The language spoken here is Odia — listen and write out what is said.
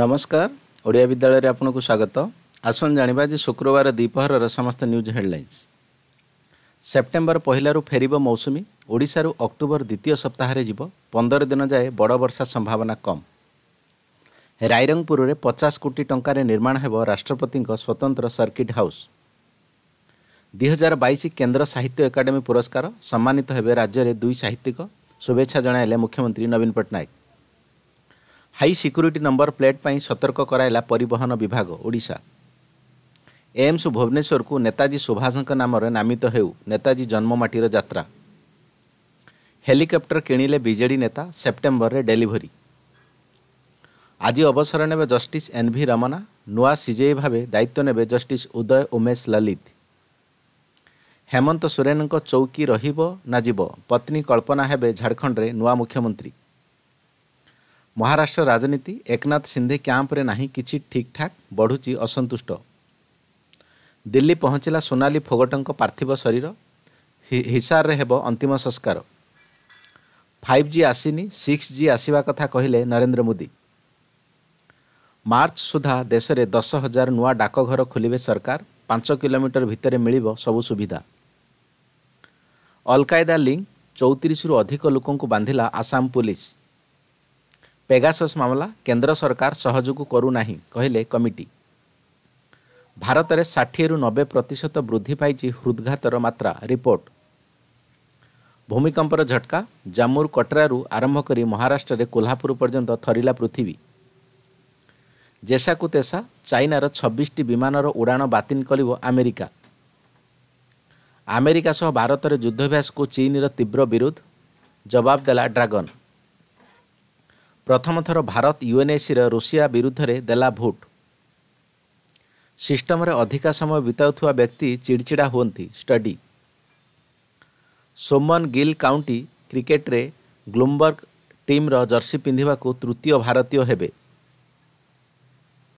ନମସ୍କାର ଓଡ଼ିଆ ବିଦ୍ୟାଳୟରେ ଆପଣଙ୍କୁ ସ୍ୱାଗତ ଆସନ୍ତୁ ଜାଣିବା ଯେ ଶୁକ୍ରବାର ଦ୍ୱିପହରର ସମସ୍ତ ନ୍ୟୁଜ୍ ହେଡ଼ଲାଇନ୍ସ ସେପ୍ଟେମ୍ବର ପହିଲାରୁ ଫେରିବ ମୌସୁମୀ ଓଡ଼ିଶାରୁ ଅକ୍ଟୋବର ଦ୍ୱିତୀୟ ସପ୍ତାହରେ ଯିବ ପନ୍ଦର ଦିନ ଯାଏ ବଡ଼ ବର୍ଷା ସମ୍ଭାବନା କମ୍ ରାଇରଙ୍ଗପୁରରେ ପଚାଶ କୋଟି ଟଙ୍କାରେ ନିର୍ମାଣ ହେବ ରାଷ୍ଟ୍ରପତିଙ୍କ ସ୍ୱତନ୍ତ୍ର ସର୍କିଟ୍ ହାଉସ୍ ଦୁଇହଜାର ବାଇଶ କେନ୍ଦ୍ର ସାହିତ୍ୟ ଏକାଡେମୀ ପୁରସ୍କାର ସମ୍ମାନିତ ହେବେ ରାଜ୍ୟରେ ଦୁଇ ସାହିତ୍ୟିକ ଶୁଭେଚ୍ଛା ଜଣାଇଲେ ମୁଖ୍ୟମନ୍ତ୍ରୀ ନବୀନ Patnaik high security number plate ପାଇଁ ସତର୍କ କରାଇଲା ପରିବହନ ବିଭାଗ ଓଡ଼ିଶା ଏମ୍ସ ଭୁବନେଶ୍ୱରକୁ ନେତାଜୀ ସୁଭାଷଙ୍କ ନାମରେ ନାମିତ ହେଉ ନେତାଜୀ ଜନ୍ମମାଟିର ଯାତ୍ରା ହେଲିକପ୍ଟର କିଣିଲେ ବିଜେଡ଼ି ନେତା ସେପ୍ଟେମ୍ବରରେ ଡେଲିଭରି ଆଜି ଅବସର ନେବେ ଜଷ୍ଟିସ୍ ଏନ୍ ଭି ରମନା ନୂଆ ସିଜେଇ ଭାବେ ଦାୟିତ୍ୱ ନେବେ ଜଷ୍ଟିସ୍ ଉଦୟ ଉମେଶ ଲଲିତ ହେମନ୍ତ ସୋରେନଙ୍କ ଚୌକି ରହିବ ନା ଯିବ ପତ୍ନୀ କଳ୍ପନା ହେବେ ଝାଡ଼ଖଣ୍ଡରେ ନୂଆ ମୁଖ୍ୟମନ୍ତ୍ରୀ ମହାରାଷ୍ଟ୍ର ରାଜନୀତି ଏକନାଥ ସିନ୍ଧେ କ୍ୟାମ୍ପରେ ନାହିଁ କିଛି ଠିକ୍ ଠାକ୍ ବଢ଼ୁଛି ଅସନ୍ତୁଷ୍ଟ ଦିଲ୍ଲୀ ପହଞ୍ଚିଲା ସୋନାଲି ଫୋଗଟଙ୍କ ପାର୍ଥିବ ଶରୀର ହିସାରରେ ହେବ ଅନ୍ତିମ ସଂସ୍କାର ଫାଇଭ୍ ଜି ଆସିନି ସିକ୍ସ ଜି ଆସିବା କଥା କହିଲେ ନରେନ୍ଦ୍ର ମୋଦି ମାର୍ଚ୍ଚ ସୁଦ୍ଧା ଦେଶରେ ଦଶ ହଜାର ନୂଆ ଡାକଘର ଖୋଲିବେ ସରକାର ପାଞ୍ଚ କିଲୋମିଟର ଭିତରେ ମିଳିବ ସବୁ ସୁବିଧା ଅଲକାଏଦା ଲିଙ୍କ ଚଉତିରିଶରୁ ଅଧିକ ଲୋକଙ୍କୁ ବାନ୍ଧିଲା ଆସାମ ପୋଲିସ୍ ପେଗାସସ୍ ମାମଲା କେନ୍ଦ୍ର ସରକାର ସହଯୋଗ କରୁନାହିଁ କହିଲେ କମିଟି ଭାରତରେ ଷାଠିଏରୁ ନବେ ପ୍ରତିଶତ ବୃଦ୍ଧି ପାଇଛି ହୃଦ୍ଘାତର ମାତ୍ରା ରିପୋର୍ଟ ଭୂମିକମ୍ପର ଝଟକା ଜାମ୍ମୁର କଟ୍ରାରୁ ଆରମ୍ଭ କରି ମହାରାଷ୍ଟ୍ରରେ କୋହ୍ଲାପୁର ପର୍ଯ୍ୟନ୍ତ ଥରିଲା ପୃଥିବୀ ଜେସାକୁ ତେସା ଚାଇନାର ଛବିଶଟି ବିମାନର ଉଡ଼ାଣ ବାତିଲ କରିବ ଆମେରିକା ଆମେରିକା ସହ ଭାରତରେ ଯୁଦ୍ଧାଭ୍ୟାସକୁ ଚୀନ୍ର ତୀବ୍ର ବିରୋଧ ଜବାବ ଦେଲା ଡ୍ରାଗନ୍ ପ୍ରଥମଥର ଭାରତ ୟୁଏନ୍ଏସିର ରୁଷିଆ ବିରୁଦ୍ଧରେ ଦେଲା ଭୋଟ୍ ସିଷ୍ଟମରେ ଅଧିକା ସମୟ ବିତାଉଥିବା ବ୍ୟକ୍ତି ଚିଡ଼ଚିଡ଼ା ହୁଅନ୍ତି ଷ୍ଟଡି ସୋମନ ଗିଲ୍ କାଉଣ୍ଟି କ୍ରିକେଟରେ ଗ୍ଲୁମବର୍ଗ ଟିମ୍ର ଜର୍ସି ପିନ୍ଧିବାକୁ ତୃତୀୟ ଭାରତୀୟ ହେବେ